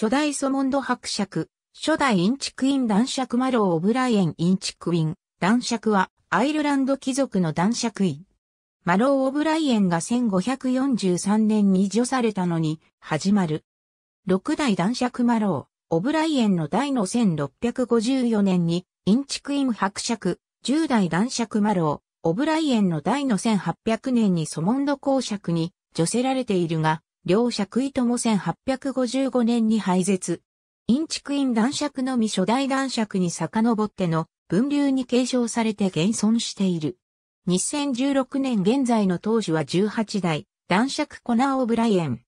初代ソモンド伯爵、初代インチクイン男爵マロー・オブライエン・インチクイン、男爵はアイルランド貴族の男爵位。マロー・オブライエンが1543年に除されたのに始まる。六代男爵マロー、オブライエンの代の1654年にインチクイン伯爵、十代男爵マロー、オブライエンの代の1800年にソモンド公爵に除せられているが、両爵位とも1855年に廃絶。インチクイン男爵のみ初代男爵に遡っての分流に継承されて現存している。2016年現在の当時は18代、男爵コナー・オブライエン。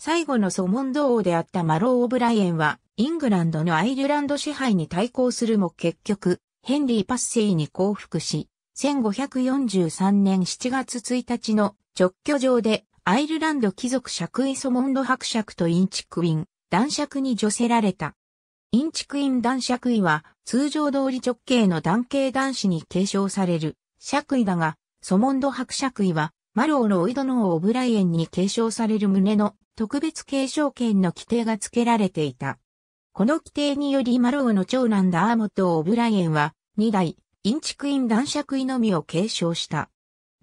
最後のソモンド王であったマロー・オブライエンは、イングランドのアイルランド支配に対抗するも結局、ヘンリー・パッセイに降伏し、1543年7月1日の直居場でアイルランド貴族爵位ソモンド伯爵とインチクイン、男爵に除せられた。インチクイン男爵位は通常通り直系の男系男子に継承される爵位だが、ソモンド伯爵位はマロー・ロイドのオブライエンに継承される旨の特別継承権の規定が付けられていた。この規定によりマローの長男ダーモット・オブライエンは2代、インチクイン男爵位のみを継承した。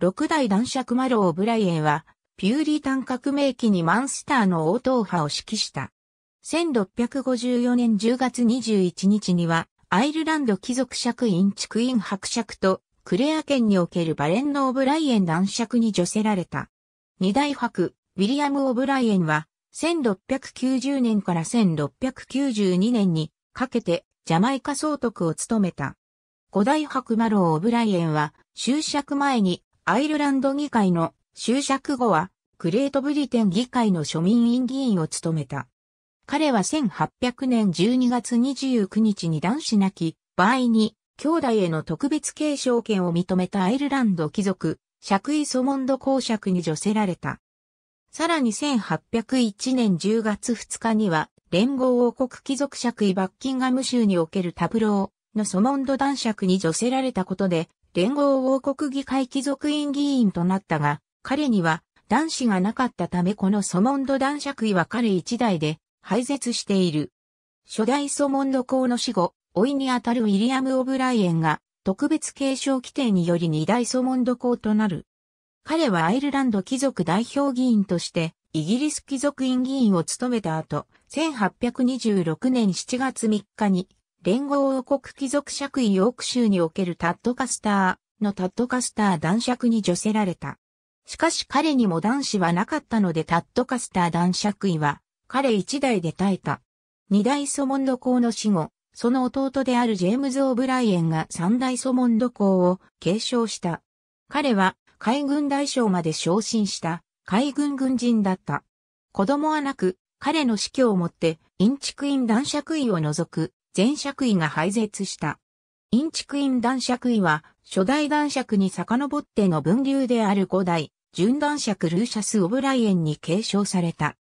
6代男爵マロー・オブライエンはピューリタン革命期にマンスターの応答派を指揮した。1654年10月21日には、アイルランド貴族爵院地区院伯爵と、クレア県におけるバレンのオブライエン男爵に除せられた。二大伯、ウィリアム・オブライエンは、1690年から1692年にかけてジャマイカ総督を務めた。五大伯マロー・オブライエンは、就職前にアイルランド議会の終着後は、クレートブリテン議会の庶民院議員を務めた。彼は1800年12月29日に男子なき場合に、兄弟への特別継承権を認めたアイルランド貴族、ク位ソモンド公爵に除せられた。さらに1801年10月2日には、連合王国貴族ク位バッキンガム州におけるタブローのソモンド男爵に除せられたことで、連合王国議会貴族院議員となったが、彼には男子がなかったためこのソモンド男爵位は彼一代で廃絶している。初代ソモンド公の死後、老いにあたるウィリアム・オブライエンが特別継承規定により二代ソモンド公となる。彼はアイルランド貴族代表議員としてイギリス貴族院議員を務めた後、1826年7月3日に、連合王国貴族爵位ヨーク州におけるタッドカスターのタッドカスター男爵に除せられた。しかし彼にも男子はなかったのでタッドカスター男爵位は彼一代で耐えた。二代ソモンド公の死後、その弟であるジェームズ・オブライエンが三代ソモンド公を継承した。彼は海軍大将まで昇進した海軍軍人だった。子供はなく、彼の死去をもって、インチクイン男爵位を除く全爵位が廃絶した。インチクイン男爵位は初代男爵に遡っての分流である五代、純男爵ルーシャス・オブライエンに継承された。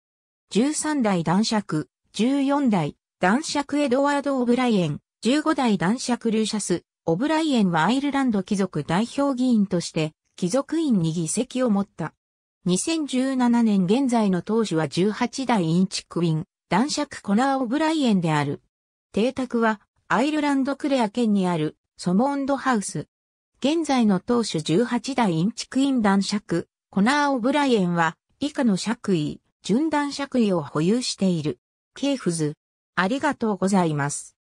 13代男爵、14代男爵エドワード・オブライエン、15代男爵ルーシャス、オブライエンはアイルランド貴族代表議員として、貴族院に議席を持った。2017年現在の当主は18代インチクイン、男爵コナー・オブライエンである。邸宅は、アイルランドクレア県にある、ソモンドハウス。現在の当主18代インチクイン男爵、コナー・オブライエンは以下の爵位、順段爵位を保有している。ケーフズ、ありがとうございます。